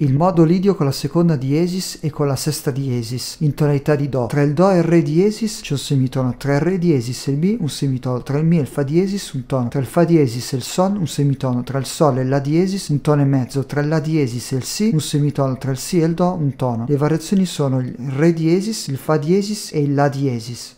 Il modo lidio con la seconda diesis e con la sesta diesis in tonalità di Do. Tra il Do e il Re diesis c'è un semitono, tra il Re diesis e il Mi un semitono, tra il Mi e il Fa diesis un tono, tra il Fa diesis e il Sol un semitono, tra il Sol e il La diesis un tono e mezzo, tra il La diesis e il Si un semitono, tra il Si e il Do un tono. Le variazioni sono il Re diesis, il Fa diesis e il La diesis.